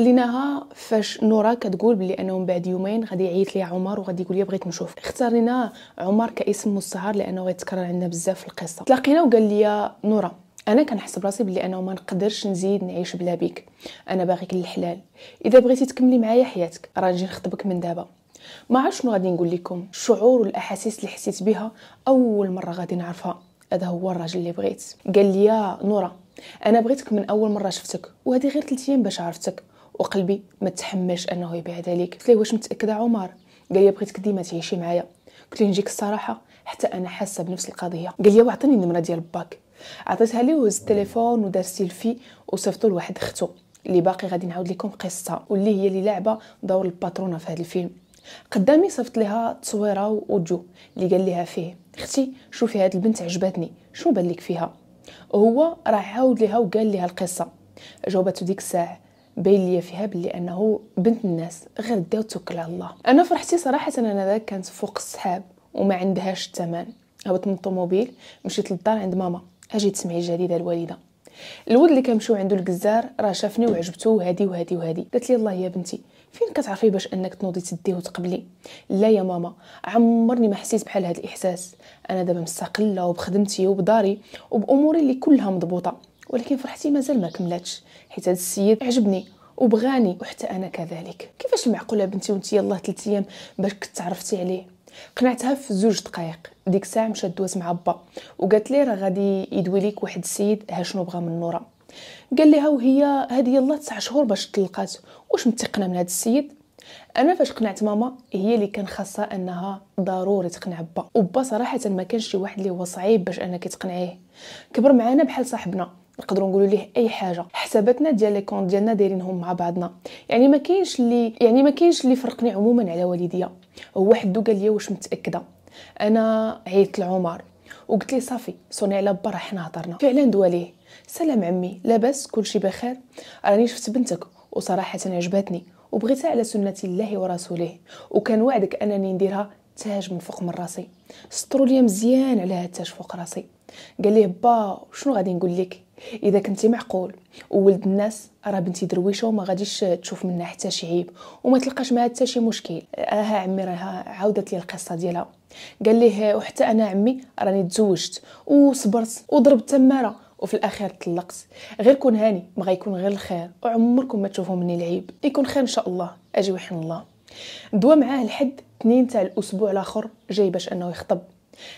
خليناها فاش نورا كتقول بلي انه من بعد يومين غادي يعيط ليها عمر وغادي يقول لي بغيت نشوف اختارينا عمر كاسم مستعار لانه غيتكرر عندنا بزاف في القصه تلاقينا وقال لي نورا انا كنحس براسي بلي انه ما نقدرش نزيد نعيش بلا بيك انا باغيك للحلال اذا بغيتي تكملي معايا حياتك راه نجي نخطبك من دابا ما عرف شنو غادي نقول لكم الشعور والاحاسيس اللي حسيت بها اول مره غادي نعرفها هذا هو الراجل اللي بغيت قال لي يا نورا انا بغيتك من اول مره شفتك وهذه غير 3 ايام باش عرفتك وقلبي ما تحملش انه يبيع ذلك قلت ليه واش متاكده عمر قال لي بغيتك ديما تعيشي معايا قلت ليه نجيك الصراحه حتى انا حاسه بنفس القضيه قال لي واعطيني النمره ديال باك عطيتها ليه وهز التليفون ودار سيلفي وصيفطو لواحد اختو اللي باقي غادي نعاود لكم قصه واللي هي اللي لعبه دور الباترونه في هذا الفيلم قدامي صيفط لها تصويره وجو اللي قال لها فيه اختي شوفي هاد البنت عجبتني شنو بان فيها هو راه عاود ليها وقال ليها القصه جاوبته ديك الساعه باين ليا فيها بلي انه بنت الناس غير داو وتوكل على الله انا فرحتي صراحه انا ذاك كانت فوق السحاب وما عندهاش الثمن هبطت من الطوموبيل مشيت للدار عند ماما اجي تسمعي الجديده الوالده الولد اللي كنمشيو عنده الجزار راه شافني وعجبته وهادي وهادي وهادي قالت لي الله يا بنتي فين كتعرفي باش انك تنوضي تديه وتقبلي لا يا ماما عمرني ما حسيت بحال هذا الاحساس انا دابا مستقله وبخدمتي وبداري وباموري اللي كلها مضبوطه ولكن فرحتي مازال ما كملاتش حيت هذا السيد عجبني وبغاني وحتى انا كذلك كيفاش معقوله بنتي وانت يلاه 3 ايام باش كنت تعرفتي عليه قنعتها في زوج دقائق ديك الساعه مشات دوز مع با وقالت لي راه غادي يدوي ليك واحد السيد ها شنو بغى من نورا قال لها وهي هذه يلاه 9 شهور باش طلقات واش متقنه من هذا السيد انا فاش قنعت ماما هي اللي كان خاصها انها ضروري تقنع با وبا صراحه ما كانش شي واحد اللي هو صعيب باش انك تقنعيه كبر معانا بحال صاحبنا نقدروا نقولوا ليه اي حاجه حساباتنا ديال لي كونت ديالنا دايرينهم مع بعضنا يعني ما كاينش اللي يعني ما كاينش اللي فرقني عموما على والديا هو واحد قال لي واش متاكده انا عيطت لعمر وقلت لي صافي صوني على برا حنا هضرنا فعلا دواليه سلام عمي لاباس كلشي بخير راني شفت بنتك وصراحه عجبتني وبغيتها على سنه الله ورسوله وكان وعدك انني نديرها تاج من فوق من راسي سطروا ليا مزيان على هاد التاج فوق راسي قال لي با شنو غادي نقول لك اذا كنتي معقول وولد الناس راه بنتي درويشه وما غاديش تشوف منها حتى شي عيب وما تلقاش معها حتى شي مشكل اها عمي راه عاودت لي القصه ديالها قال ليه وحتى انا عمي راني تزوجت وصبرت وضربت تماره وفي الاخير طلقت غير كون هاني ما غيكون غير الخير وعمركم ما تشوفوا مني العيب يكون خير ان شاء الله اجي وحن الله دوا معاه لحد اثنين تاع الاسبوع الاخر جاي باش انه يخطب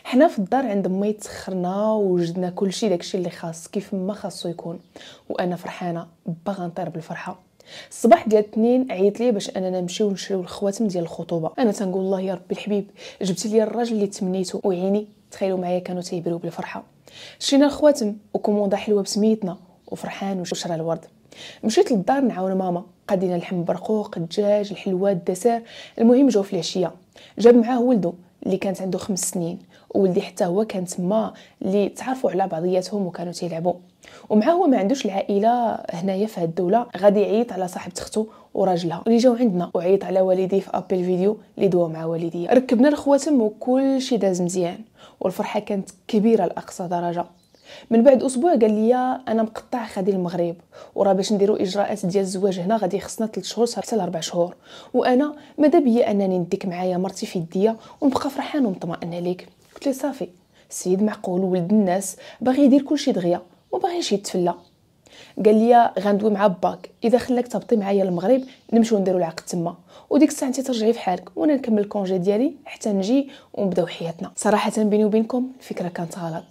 حنا في الدار عند مي تسخرنا وجدنا كلشي داكشي اللي خاص كيف ما خاصو يكون وانا فرحانه با غنطير بالفرحه الصباح ديال الاثنين عيط لي باش اننا نمشيو نشريو الخواتم ديال الخطوبه انا تنقول الله يا ربي الحبيب جبتي لي الراجل اللي تمنيته وعيني تخيلوا معايا كانوا تيبريو بالفرحه شرينا الخواتم وكوموندا حلوه بسميتنا وفرحان وشرى الورد مشيت للدار نعاون ماما قدينا اللحم برقوق الدجاج الحلوات الدسير المهم جاو في العشيه جاب معاه ولده اللي كانت عنده خمس سنين ولدي حتى هو كان تما اللي تعرفوا على بعضياتهم وكانوا تيلعبوا ومع هو ما عندوش العائله هنايا في الدوله غادي يعيط على صاحبه اختو وراجلها اللي جاو عندنا وعيط على والدي في ابل فيديو اللي دوا مع والدي ركبنا الخواتم وكل شيء داز مزيان والفرحه كانت كبيره لاقصى درجه من بعد اسبوع قال لي انا مقطع خدي المغرب وراه باش نديرو اجراءات ديال الزواج هنا غادي خصنا 3 شهور حتى ل 4 شهور وانا ماذا بيا انني نديك معايا مرتي في يديا ونبقى فرحان ومطمئن عليك قلت لي صافي السيد معقول ولد الناس باغي يدير كلشي دغيا وباغي باغيش يتفلى قال لي غندوي مع باك اذا خلاك تهبطي معايا المغرب نمشيو نديرو العقد تما وديك الساعه انت ترجعي فحالك وانا نكمل الكونجي ديالي حتى نجي ونبداو حياتنا صراحه بيني وبينكم الفكره كانت غلط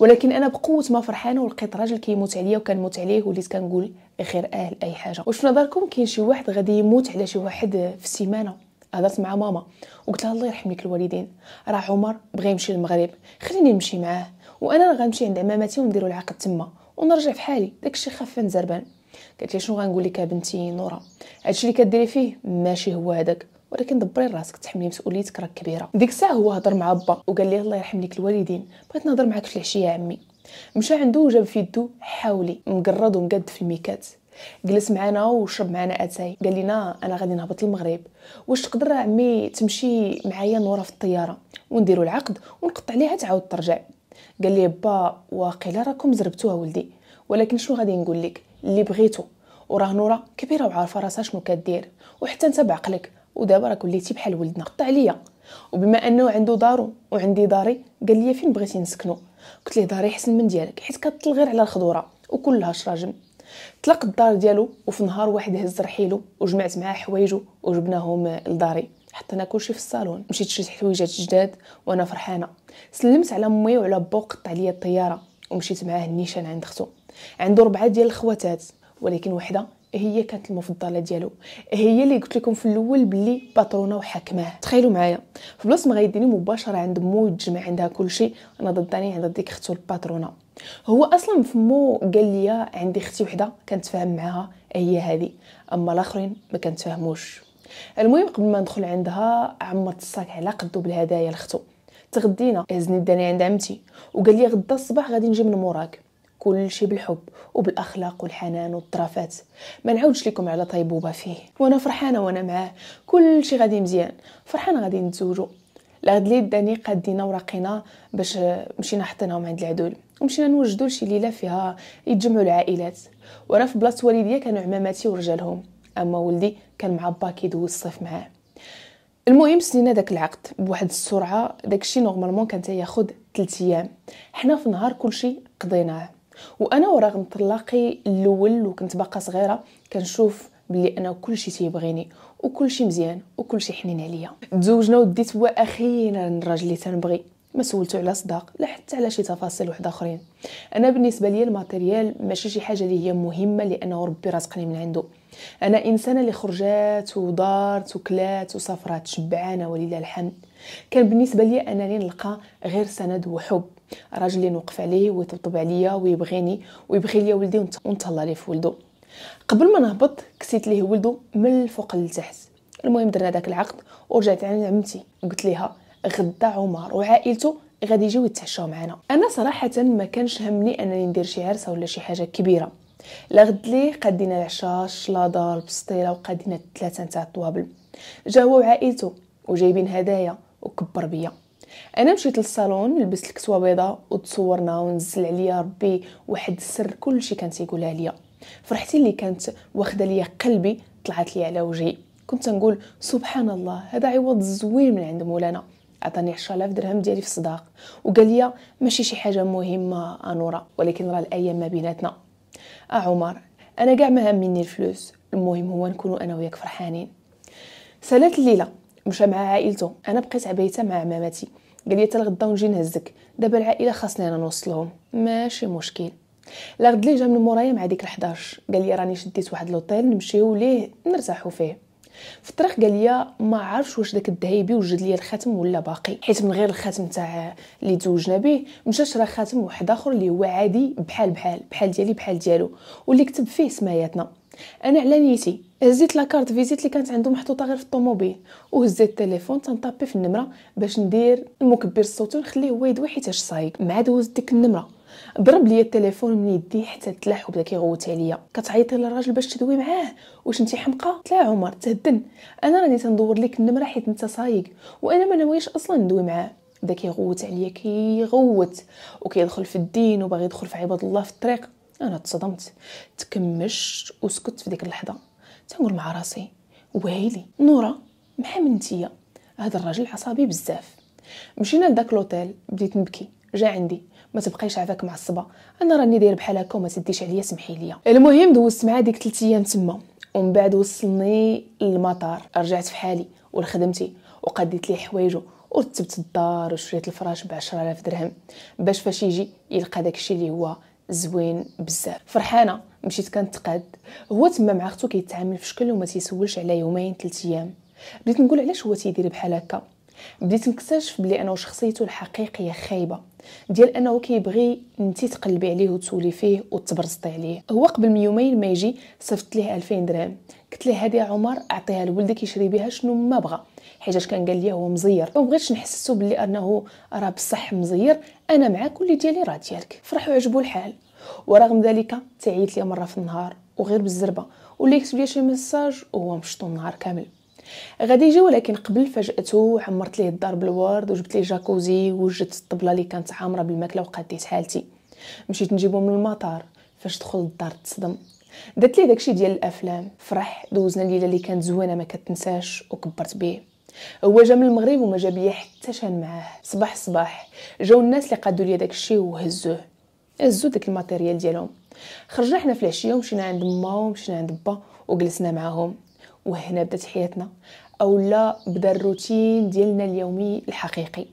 ولكن انا بقوه ما فرحانه ولقيت راجل كيموت عليا وكنموت عليه وليت كنقول غير اهل اي حاجه واش نظركم كاين شي واحد غادي يموت على شي واحد في السيمانه هضرت مع ماما وقلت لها الله يرحم لك الوالدين راه عمر بغى يمشي للمغرب خليني نمشي معاه وانا غنمشي عند عماماتي ونديروا العقد تما ونرجع في حالي داكشي خفان زربان قالت لي شنو غنقول لك بنتي نورا هادشي اللي كديري فيه ماشي هو هذاك ولكن دبري راسك تحملي مسؤوليتك راك كبيره ديك الساعه هو هضر مع با وقال لي الله يرحم ليك الوالدين بغيت نهضر معاك في العشيه يا عمي مشى عنده وجاب في يدو حاولي مقرض ومقد في الميكات جلس معنا وشرب معنا اتاي قال لنا انا غادي نهبط المغرب واش تقدر عمي تمشي معايا نورا في الطياره ونديروا العقد ونقطع ليها تعاود ترجع قال لي با واقيلا راكم زربتوها ولدي ولكن شنو غادي نقول لك اللي بغيتو وراه نورا كبيره وعارفه راسها شنو كدير وحتى انت بعقلك ودابا راك وليتي بحال ولدنا قطع عليا وبما انه عنده دارو وعندي داري قال لي فين بغيتي نسكنو قلت ليه داري حسن من ديالك حيت كطل غير على الخضوره وكلها شراجم طلق الدار ديالو وفي نهار واحد هز رحيلو وجمعت معاه حوايجو وجبناهم لداري حطينا كلشي في الصالون مشيت شريت حويجات جداد وانا فرحانه سلمت على امي وعلى بو قطع ليا الطياره ومشيت معاه النيشان عند اختو عنده ربعه ديال الخواتات ولكن وحده هي كانت المفضله ديالو هي اللي قلت لكم في الاول بلي باترونه وحاكماه تخيلوا معايا في بلاصه ما غيديني مباشره عند مو يتجمع عندها كلشي انا ضداني عند ديك اختو الباترونه هو اصلا في مو قال لي عندي اختي وحده كنتفاهم معاها هي هذه اما الاخرين ما كنتفاهموش المهم قبل ما ندخل عندها عمرت الصاك على قدو بالهدايا لختو تغدينا هزني داني عند عمتي وقال لي غدا الصباح غادي نجي من موراك كلشي بالحب وبالاخلاق والحنان والطرافات ما نعاودش لكم على طيبوبه فيه وانا فرحانه وانا معاه كلشي غادي مزيان فرحانه غادي نتزوجو الغد لي داني قادينا وراقينا باش مشينا حطيناهم عند العدول ومشينا نوجدو لشي ليله فيها يتجمعوا العائلات وانا في بلاصه والديا كانوا عماماتي ورجالهم اما ولدي كان مع با كيدوز الصيف معاه المهم سنينا داك العقد بواحد السرعه داكشي نورمالمون كان تياخد 3 ايام حنا في نهار كلشي قضيناه وانا ورغم طلاقي الاول وكنت باقا صغيره كنشوف بلي انا كلشي تيبغيني وكلشي مزيان وكلشي حنين عليا تزوجنا وديت هو اخيرا الراجل اللي تنبغي ما سولتو على صداق لا حتى على شي تفاصيل وحده اخرين انا بالنسبه لي الماتيريال ماشي شي حاجه اللي هي مهمه لانه ربي رزقني من عنده انا انسانه اللي خرجات ودارت وكلات وسافرات شبعانه ولله الحمد كان بالنسبه لي انني نلقى غير سند وحب راجل اللي نوقف عليه ويطبطب عليا ويبغيني ويبغي ليا ولدي ونتهلا ليه في ولدو قبل ما نهبط كسيت ليه ولدو من الفوق للتحت المهم درنا داك العقد ورجعت عند عمتي قلت ليها غدا عمر وعائلته غادي يجيو يتعشاو معنا انا صراحه ما كانش همني انني ندير شي عرس ولا شي حاجه كبيره لغدلي قدينا العشاش الشلاضه البسطيله بسطيله وقدينا ثلاثه نتاع الطوابل جا هو وعائلته وجايبين هدايا وكبر بيا انا مشيت للصالون لبست الكسوه بيضاء وتصورنا ونزل عليا ربي واحد السر كلشي كان تيقولها ليا فرحتي اللي كانت واخده ليا قلبي طلعت لي على وجهي كنت نقول سبحان الله هذا عوض زوين من عند مولانا عطاني 10000 درهم ديالي في الصداق وقال لي ماشي شي حاجه مهمه انوره ولكن راه الايام ما بيناتنا اه عمر انا كاع ما همني الفلوس المهم هو نكون انا وياك فرحانين سالت الليله مشى مع عائلته انا بقيت عبيته مع عمامتي قال لي حتى ونجي نهزك دابا العائله خاصني انا نوصلهم ماشي مشكل لغد لي جا من مورايا مع ديك 11 قال لي راني شديت واحد لوطيل نمشيو ليه نرتاحو فيه في الطريق قال لي ما عارفش واش داك الذهبي وجد لي الخاتم ولا باقي حيت من غير الخاتم تاع اللي تزوجنا به مشى شرا خاتم واحد اخر اللي هو عادي بحال بحال بحال ديالي بحال ديالو واللي كتب فيه سماياتنا انا على نيتي هزيت لاكارت فيزيت اللي كانت عنده محطوطه غير في الطوموبيل وهزيت التليفون تنطابي في النمره باش ندير المكبر الصوتي ونخليه هو يدوي حيت اش صايق مع دوزت ديك النمره ضرب لي التليفون من يدي حتى تلاح وبدا كيغوت عليا كتعيطي للراجل باش تدوي معاه واش انت حمقه لا عمر تهدن انا راني تندور لك النمره حيت انت صايق وانا ما نويش اصلا ندوي معاه بدا كيغوت عليا كيغوت وكيدخل في الدين وباغي يدخل في عباد الله في الطريق انا تصدمت تكمشت وسكت في ديك اللحظه تنقول مع راسي ويلي نورا مع من نتيا هذا الراجل عصبي بزاف مشينا لداك لوتيل بديت نبكي جا عندي ما تبقايش عافاك معصبه انا راني داير بحال هكا وما تديش عليا سمحي ليا المهم دوزت معاه ديك 3 ايام تما ومن بعد وصلني للمطار رجعت في حالي ولخدمتي وقديت ليه حوايجو ورتبت الدار وشريت الفراش ب 10000 درهم باش فاش يجي يلقى داكشي اللي هو زوين بزاف فرحانه مشيت كنتقاد هو تما مع اختو كيتعامل في شكل وما تيسولش على يومين ثلاث ايام بديت نقول علاش هو تيدير بحال هكا بديت نكتشف بلي انا وشخصيته الحقيقيه خايبه ديال انه كيبغي انت تقلبي عليه وتسولي فيه وتبرزطي عليه هو قبل من يومين ما يجي صيفط ليه 2000 درهم قلت ليه هذه عمر اعطيها لولدك يشري بها شنو ما بغى حيتاش كان قال لي هو مزير ما بغيتش نحسسو بلي انه راه بصح مزير انا معاك واللي ديالي راه ديالك فرح وعجبو الحال ورغم ذلك تعيت لي مره في النهار وغير بالزربه ولا يكتب لي شي ميساج وهو مشطو النهار كامل غادي يجي ولكن قبل فاجأته حمرت ليه الدار بالورد وجبت ليه جاكوزي وجدت الطبله اللي كانت عامره بالماكله وقديت حالتي مشيت نجيبو من المطار فاش دخل الدار تصدم دات ليه داكشي ديال الافلام فرح دوزنا الليله اللي كانت زوينه ما كتنساش وكبرت به هو جا من المغرب وما جاب ليا حتى شان معاه صباح صباح جاو الناس اللي قادوا ليا داكشي وهزوه هزو داك الماتيريال ديالهم خرجنا حنا في العشيه ومشينا عند ماما ومشينا عند با وجلسنا معاهم وهنا بدات حياتنا او لا بدا الروتين ديالنا اليومي الحقيقي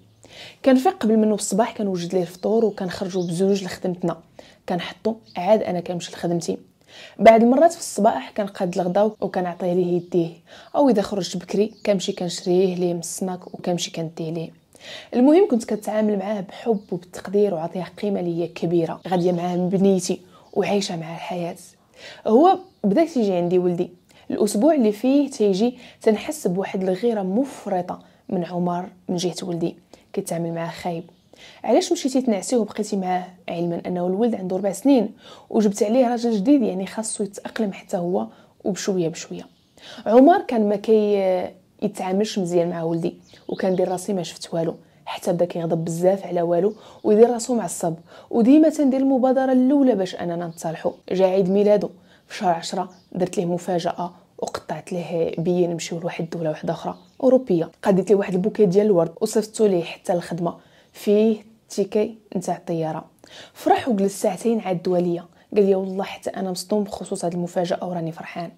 كنفيق قبل منه كان كنوجد ليه الفطور خرجوا بزوج لخدمتنا كنحطو عاد انا كنمشي لخدمتي بعد مرات في الصباح كنقاد وكان وكنعطيه ليه يديه او اذا خرجت بكري كنمشي كنشريه ليه من السناك وكنمشي كنديه ليه المهم كنت كنتعامل معاه بحب وبالتقدير وعطيه قيمه ليا كبيره غاديه معاه من بنيتي وعايشه مع الحياه هو بدا تيجي عندي ولدي الاسبوع اللي فيه تيجي تنحس بواحد الغيره مفرطه من عمر من جهه ولدي كيتعامل معاه خايب علاش مشيتي تنعسيه وبقيتي معاه علما انه الولد عنده ربع سنين وجبت عليه راجل جديد يعني خاصو يتاقلم حتى هو وبشويه بشويه عمر كان ما كي يتعاملش مزيان مع ولدي وكندير راسي ما شفت والو حتى بدا كيغضب بزاف على والو ويدير راسو معصب وديما تندير المبادره الاولى باش اننا نتصالحو جا عيد ميلادو في شهر عشرة درت ليه مفاجاه وقطعت ليه بيا نمشيو لواحد الدوله واحده اخرى اوروبيه قديت ليه واحد البوكي ديال الورد وصيفطو ليه حتى الخدمه فيه التيكي نتاع الطياره فرح وجلس ساعتين عاد الدوليه قال لي والله حتى انا مصدوم بخصوص هذه المفاجاه وراني فرحان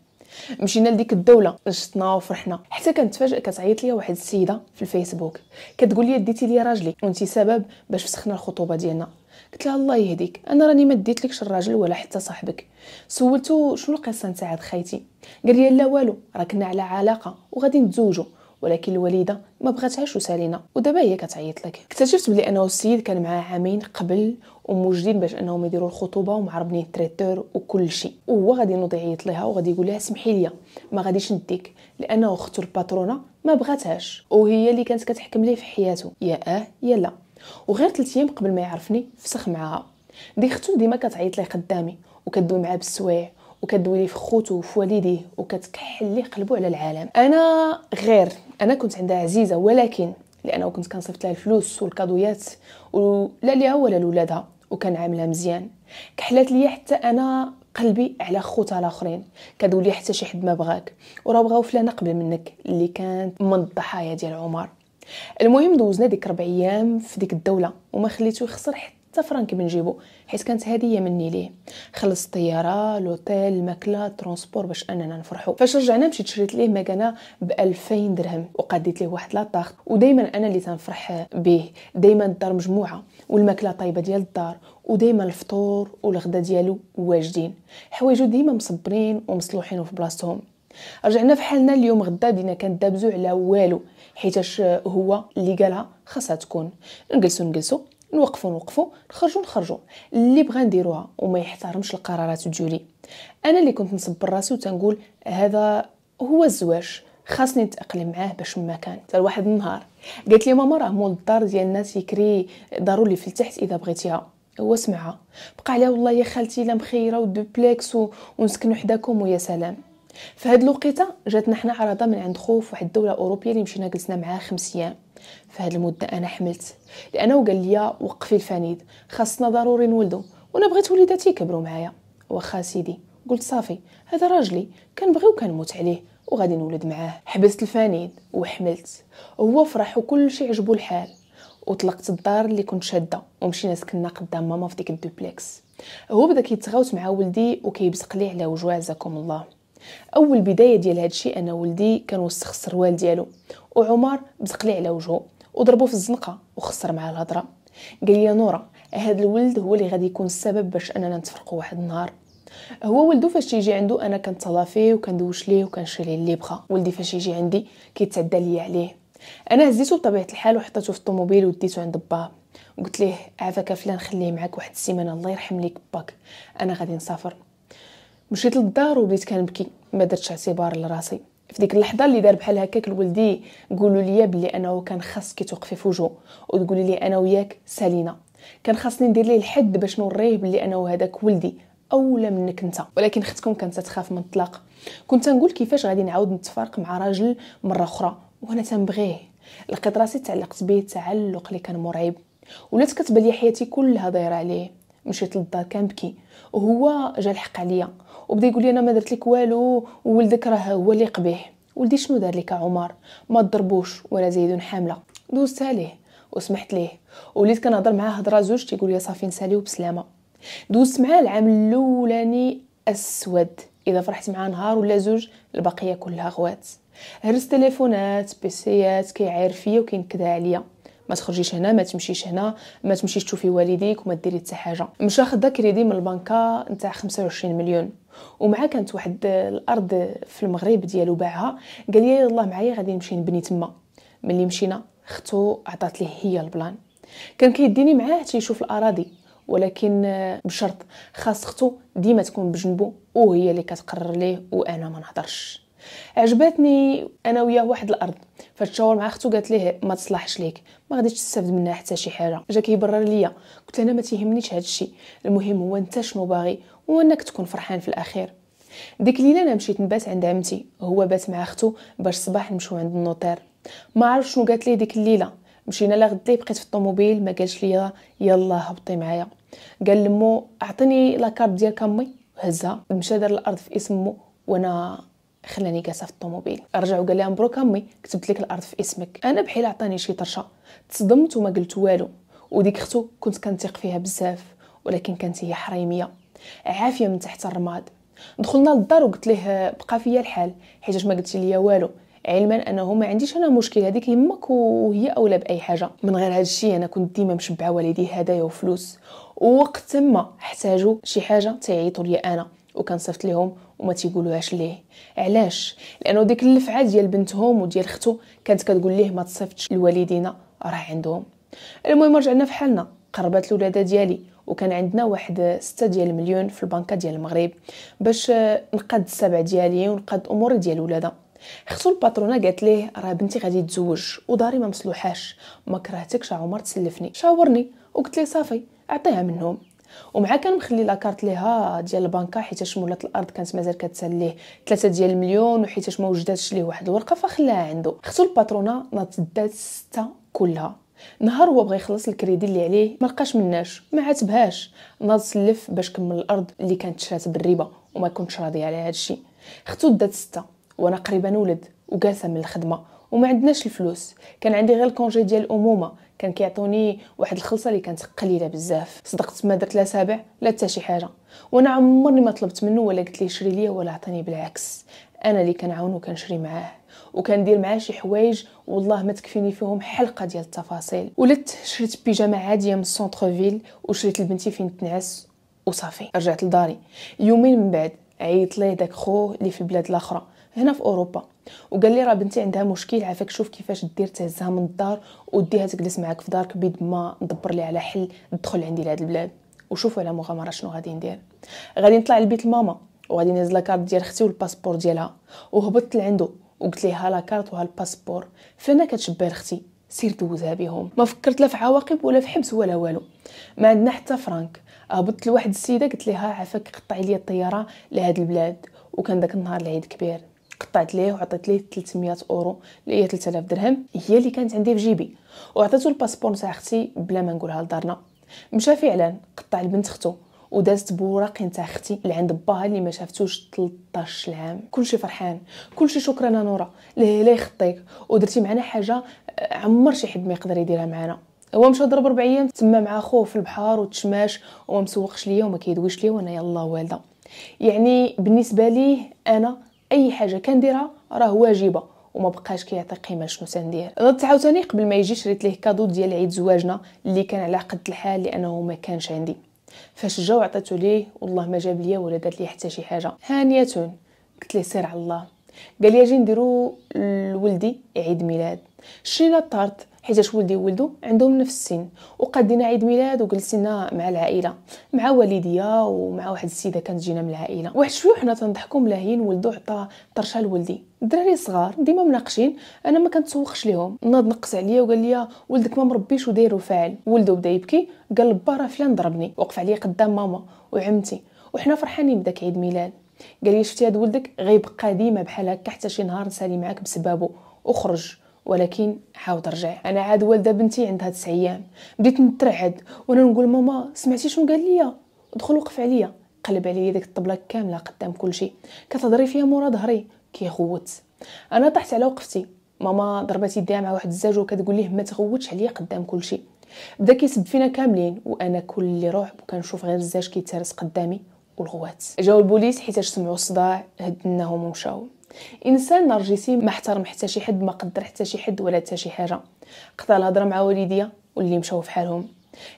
مشينا لديك الدوله نشطنا وفرحنا حتى كنتفاجئ كتعيط ليا واحد السيده في الفيسبوك كتقول لي ديتي لي راجلي وانت سبب باش فسخنا الخطوبه ديالنا قلت لها الله يهديك انا راني ما لكش الراجل ولا حتى صاحبك سولتو شنو القصه نتاع خيتي قال لي لا والو راه كنا على علاقه وغادي نتزوجوا ولكن الوالده ما بغاتهاش وسالينا ودابا هي كتعيط لك اكتشفت بلي انه السيد كان معاه عامين قبل وموجدين باش انهم يديروا الخطوبه ومعربنين التريتور وكل شيء وهو غادي ينوض يعيط لها وغادي يقول لها سمحي لي ما غاديش نديك لانه اختو الباترونه ما بغاتهاش وهي اللي كانت كتحكم ليه في حياته يا اه يا لا وغير 3 ايام قبل ما يعرفني فسخ معاها دي اختو ديما كتعيط ليه قدامي وكدوي معاه بالسوايع وكدوي ليه في خوتو وفي والديه وكتكحل ليه قلبو على العالم انا غير انا كنت عندها عزيزه ولكن لانه كنت كنصيفط لها الفلوس والكادويات ولا ليها ولا لولادها وكان عاملها مزيان كحلات ليا حتى انا قلبي على خوتها الاخرين كدولي حتى شي حد ما بغاك وراه بغاو فلانه قبل منك اللي كانت من الضحايا ديال عمر المهم دوزنا ديك ربع ايام في ديك الدوله وما خليتو يخسر حتى حتى فرانك بنجيبو حيت كانت هديه مني ليه خلص الطياره لوتيل الماكله الترونسبور باش اننا نفرحو فاش رجعنا مشيت شريت ليه مكانه ب 2000 درهم وقديت ليه واحد لاطاخت ودائما انا اللي تنفرح به دائما الدار مجموعه والماكله طيبه ديال الدار ودائما الفطور والغدا ديالو واجدين حوايجو ديما مصبرين ومصلوحين وفي بلاصتهم رجعنا في حالنا اليوم غدا بدينا كندابزو على والو حيتاش هو اللي قالها خاصها تكون نجلسو نجلسو نوقفوا نوقفوا نخرجوا نخرجوا اللي بغى نديروها وما يحترمش القرارات ديولي انا اللي كنت نصبر راسي وتنقول هذا هو الزواج خاصني نتاقلم معاه باش ما كان حتى واحد النهار قالت لي ماما راه مول الدار ديال الناس يكري ضروري في التحت اذا بغيتيها هو سمعها بقى عليها والله يا خالتي لا مخيره ودوبلكس ونسكنو حداكم ويا سلام فهاد الوقيته جاتنا حنا عرضه من عند خوف واحد الدوله اوروبيه اللي مشينا جلسنا معاه خمس ايام في هذه المده انا حملت لانه قال لي وقفي الفنيد خاصنا ضروري نولدو وانا بغيت وليداتي يكبروا معايا واخا سيدي قلت صافي هذا راجلي كنبغي وكنموت عليه وغادي نولد معاه حبست الفنيد وحملت هو فرح وكل شيء عجبو الحال وطلقت الدار اللي كنت شاده ومشينا سكننا قدام ماما في ديك الدوبلكس هو بدا كيتغاوت مع ولدي وكيبزق ليه على وجهه عزكم الله اول بدايه ديال هادشي انا ولدي كان وسخ السروال ديالو وعمر بزق ليه على وجهه وضربوه في الزنقه وخسر معاه الهضره قال لي نوره هذا الولد هو اللي غادي يكون السبب باش اننا نتفرقوا واحد النهار هو ولدو فاش يجي عنده انا كنتهلا فيه وكندوش ليه وكنشري ليه اللي بغا ولدي فاش يجي عندي كيتعدى ليا عليه انا هزيته بطبيعه الحال وحطيته في الطوموبيل وديته عند باه قلت ليه عافاك فلان خليه معاك واحد السيمانه الله يرحم ليك باك انا غادي نسافر مشيت للدار وبديت كنبكي ما درتش اعتبار لراسي في ديك اللحظه اللي دار بحال هكاك لولدي قولوا لي بلي انه كان خاص كي توقفي فوجو وتقولي لي انا وياك سالينا كان خاصني ندير ليه الحد باش نوريه بلي انه هذاك ولدي اولى منك انت ولكن اختكم كانت تخاف من الطلاق كنت نقول كيفاش غادي نعاود نتفارق مع راجل مره اخرى وانا تنبغيه لقيت راسي تعلقت به تعلق اللي كان مرعب ولات كتبان لي حياتي كلها دايره عليه مشيت للدار كنبكي وهو جا الحق عليا وبدا يقول لي انا ما درت لك والو وولدك راه هو اللي قبيح ولدي شنو دار لك عمر ما تضربوش ولا زيد حامله دوزت عليه وسمحت ليه وليت كنهضر معاه هضره زوج تيقول لي صافي نسالي بسلامه دوزت معاه العام الاولاني اسود اذا فرحت معاه نهار ولا زوج البقيه كلها غوات هرس تليفونات بيسيات كيعير فيا وكينكدها عليا ما تخرجيش هنا ما تمشيش هنا ما تمشيش تشوفي والديك وما ديري حتى حاجه مشى خدا كريدي من البنكه نتاع 25 مليون ومعاه كانت واحد الارض في المغرب ديالو باعها قال لي يلاه معايا غادي نمشي نبني تما ملي مشينا اختو عطات ليه هي البلان كان كيديني معاه تيشوف الاراضي ولكن آه، بشرط خاص اختو ديما تكون بجنبو وهي اللي كتقرر ليه وانا ما نهضرش عجبتني انا وياه واحد الارض فتشاور مع اختو قالت ليه ما تصلحش ليك ما غاديش تستافد منها حتى شي حاجه جا كيبرر ليا قلت انا ما تيهمنيش هذا الشيء المهم هو انت شنو باغي وانك تكون فرحان في الاخير ديك الليله انا مشيت نبات عند عمتي هو بات مع اختو باش الصباح نمشيو عند النوطير ما عرف شنو قالت ليه ديك الليله مشينا غدي بقيت في الطوموبيل ما قالش ليا يلا هبطي معايا قال لمو اعطيني لاكارت ديال كامي هزها مشى دار الارض في اسمه وانا خلاني جالسه في الطوموبيل رجع وقال لها مبروك امي كتبت لك الارض في اسمك انا بحال عطاني شي طرشه تصدمت وما قلت والو وديك اختو كنت كنتيق فيها بزاف ولكن كانت هي حريميه عافيه من تحت الرماد دخلنا للدار وقلت له بقى فيا الحال حيت ما قلتي ليا والو علما انه ما عنديش انا مشكل هذيك يمك وهي اولى باي حاجه من غير هذا الشيء انا كنت ديما مشبعه والدي هدايا وفلوس ووقت تما احتاجوا شي حاجه تعيطوا لي انا وكنصيفط ليهم وما تيقولوهاش ليه علاش لانه ديك اللفعه ديال بنتهم وديال اختو كانت كتقول ليه ما تصيفطش لوالدينا راه عندهم المهم رجعنا في حالنا قربات الولاده ديالي وكان عندنا واحد ستة ديال المليون في البنكة ديال المغرب باش نقاد السبع ديالي ونقاد اموري ديال الولاده خصو الباترونة قالت ليه راه بنتي غادي تزوج وداري ما مسلوحاش ما كرهتكش عمر تسلفني شاورني وقلت ليه صافي اعطيها منهم ومعا كان مخلي لاكارت ليها ديال البنكه حيتاش مولات الارض كانت مازال ليه 3 ديال المليون وحيتاش ما وجداتش ليه واحد الورقه فخلاها عنده اختو الباترونه ناضت دات سته كلها نهار هو بغى يخلص الكريدي اللي عليه ما لقاش مناش ما عاتبهاش ناض سلف باش كمل الارض اللي كانت شرات بالربا وما كنتش راضي على هذا الشيء اختو دات سته وانا قريبا نولد وقاسه من الخدمه وما عندناش الفلوس كان عندي غير الكونجي ديال الامومه كان كيعطوني واحد الخلصه اللي كانت قليله بزاف صدقت ما درت لا سابع لا حتى شي حاجه وانا عمرني ما طلبت منه ولا قلت ليه شري ليا ولا عطاني بالعكس انا اللي كنعاونو وكنشري معاه وكندير معاه شي حوايج والله ما تكفيني فيهم حلقه ديال التفاصيل ولدت شريت بيجامه عاديه من سونتر فيل وشريت لبنتي فين تنعس وصافي رجعت لداري يومين من بعد عيط ليه داك خوه اللي في البلاد الاخرى هنا في اوروبا وقال لي راه بنتي عندها مشكل عافاك شوف كيفاش دير تهزها من الدار وديها تجلس معاك في دارك بيد ما ندبر لي على حل ندخل عندي لهاد البلاد وشوفوا على مغامره شنو غادي ندير غادي نطلع لبيت الماما وغادي نهز لاكارت ديال اختي والباسبور ديالها وهبطت لعندو وقلت ليها لاكارت وها الباسبور فانا كتشبه اختي سير دوزها بهم ما فكرت لا في عواقب ولا في حبس ولا والو ما عندنا حتى فرانك هبطت لواحد السيده قلت ليها عافاك قطعي لي الطياره لهاد البلاد وكان داك النهار العيد كبير قطعت ليه وعطيت ليه 300 اورو اللي هي 3000 درهم هي اللي كانت عندي في جيبي وعطيتو الباسبور نتاع اختي بلا ما نقولها لدارنا مشى فعلا قطع لبنت اختو ودازت بوراقي نتاع اختي اللي عند باها اللي ما شافتوش 13 عام كلشي فرحان كلشي شكرا نورا لهلا يخطيك ودرتي معنا حاجه آه، عمر شي حد ما يقدر يديرها معنا هو مشى ضرب ربع ايام تما مع خوه في البحر وتشماش وما مسوقش ليا وما كيدويش ليا وانا يلا والده يعني بالنسبه ليه انا اي حاجه كنديرها راه واجبه وما بقاش كيعطي قيمه شنو تندير نضت عاوتاني قبل ما يجي شريت ليه كادو ديال عيد زواجنا اللي كان على قد الحال لانه ما كانش عندي فاش جا وعطيته ليه والله ما جاب ليا ولا دار ليا حتى شي حاجه هانيه قلت ليه سير على الله قال لي اجي نديرو لولدي عيد ميلاد شرينا الطارت حيت ولدي وولدو عندهم نفس السن وقدينا عيد ميلاد وجلسنا مع العائله مع والديا ومع واحد السيده كانت جينا من العائله واحد شويه حنا تنضحكوا ملاهين ولدو عطى طرشه لولدي الدراري صغار ديما مناقشين انا ما كنتسوقش ليهم ناض نقص عليا وقال لي ولدك ما مربيش وداير وفعل ولدو بدا يبكي قال با راه فلان ضربني وقف عليا قدام ماما وعمتي وحنا فرحانين بداك عيد ميلاد قال لي شفتي هاد ولدك غيبقى ديما بحال هكا حتى شي نهار نسالي معاك بسبابه وخرج ولكن حاول ترجع انا عاد والده بنتي عندها 9 ايام بديت نترعد وانا نقول ماما سمعتي شنو قال لي دخل وقف عليا قلب عليا ديك الطبله كامله قدام كلشي كتهضري فيها مورا ظهري كيغوت انا طحت على وقفتي ماما ضربت يديها مع واحد الزاج وكتقول ليه ما تغوتش عليا قدام كلشي بدا كيسب فينا كاملين وانا كل روح وكنشوف غير الزاج كيتارس قدامي والغوات جاو البوليس حيت سمعوا الصداع هدناهم ومشاو انسان نرجسي ما احترم حتى شي حد ما قدر حتى شي حد ولا حتى شي حاجه قطع الهضره مع والديا واللي مشاو في حالهم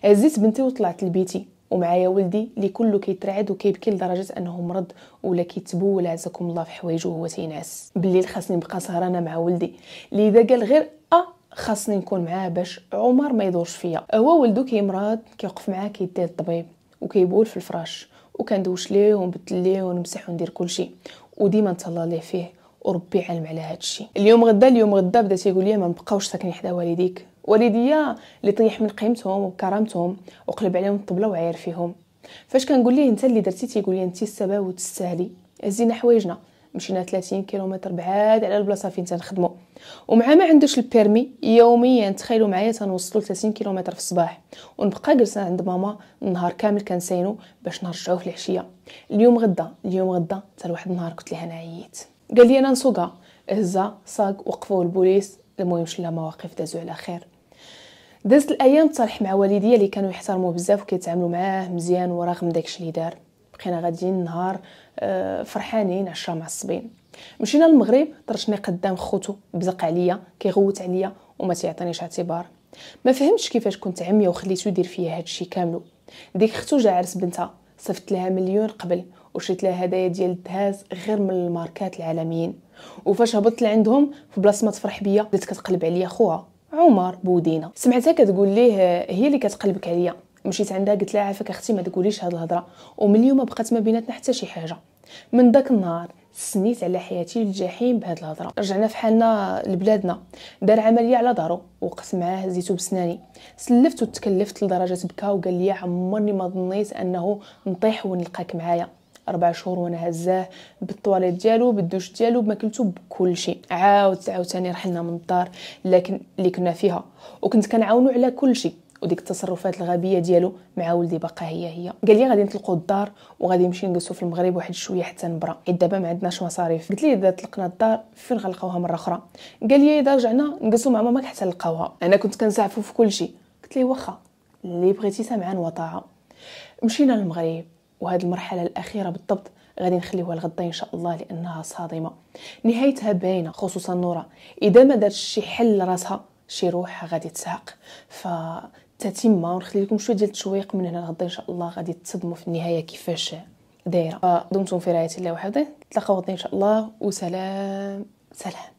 هزيت بنتي وطلعت لبيتي ومعايا ولدي اللي كله كيترعد وكيبكي لدرجه انه مرض ولا كيتبول عزكم الله في حوايجه وهو تينعس بالليل خاصني نبقى سهرانه مع ولدي اللي اذا قال غير اه خاصني نكون معاه باش عمر ما يدورش فيا هو ولدو كيمرض كيوقف معاه كيدير الطبيب وكيبول في الفراش وكندوش ليه ونبدل ليه ونمسح وندير كلشي وديما نتهلا ليه فيه وربي علم على هذا الشيء اليوم غدا اليوم غدا بدا تيقول لي ما نبقاوش ساكنين حدا والديك والديا اللي طيح من قيمتهم وكرامتهم وقلب عليهم الطبله وعاير فيهم فاش كنقول ليه انت اللي درتي تيقول لي انت السبب وتستاهلي هزينا حوايجنا مشينا 30 كيلومتر بعاد على البلاصه فين تنخدمو ومع ما عندوش البيرمي يوميا تخيلوا معايا تنوصلوا 30 كيلومتر في الصباح ونبقى جالسه عند ماما النهار كامل كنساينو باش نرجعوه في العشيه اليوم غدا اليوم غدا حتى واحد النهار قلت ليها انا عييت قال لي انا نسوقها هزا ساق وقفوه البوليس المهم شلا مواقف دازو على خير دازت الايام تصالح مع والديا اللي كانوا يحترموه بزاف وكيتعاملوا معاه مزيان ورغم داكشي اللي دار بقينا غاديين نهار آه، فرحانين عشرة معصبين مشينا للمغرب طرشني قدام خوتو بزق عليا كيغوت عليا وما تيعطينيش اعتبار ما فهمتش كيفاش كنت عمية وخليتو يدير فيا هادشي كاملو ديك ختو جا عرس بنتها صفت لها مليون قبل وشريت لها هدايا ديال الدهاز غير من الماركات العالميين وفاش هبطت لعندهم في بلاصه ما تفرح بيا بدات كتقلب عليا خوها عمر بودينا سمعتها كتقول ليه هي اللي كتقلبك عليا مشيت عندها قلت لها عافاك اختي ما تقوليش هاد الهضره ومن اليوم بقات ما بيناتنا حتى شي حاجه من داك النهار سنيت على حياتي للجحيم بهاد الهضره رجعنا في حالنا لبلادنا دار عمليه على دارو وقت معاه هزيتو بسناني سلفت وتكلفت لدرجه بكا وقال لي عمرني ما ظنيت انه نطيح ونلقاك معايا أربع شهور وأنا هزاه بالطواليت ديالو بالدوش ديالو بماكلتو بكل شيء عاود عاوتاني رحلنا من الدار لكن اللي كنا فيها وكنت كنعاونو على كل شيء وديك التصرفات الغبيه ديالو مع ولدي باقا هي هي قال لي غادي نطلقوا الدار وغادي نمشي نجلسوا في المغرب واحد شويه حتى نبرا إيه، حيت دابا ما عندناش مصاريف قلت ليه اذا طلقنا الدار فين غنلقاوها مره اخرى قال لي اذا رجعنا نجلسوا مع ماماك حتى نلقاوها انا كنت كنزعفو في كل شيء قلت ليه واخا اللي بغيتي سامعه وطاعة مشينا للمغرب وهاد المرحله الاخيره بالضبط غادي نخليوها لغدا ان شاء الله لانها صادمه نهايتها باينه خصوصا نورا اذا ما دارتش شي حل راسها شي روح غادي تساق ف تتمه ونخلي لكم شويه ديال التشويق من هنا لغدا ان شاء الله غادي تصدموا في النهايه كيفاش دايره آه، دمتم في رعايه الله وحفظه نتلاقاو غدا ان شاء الله وسلام سلام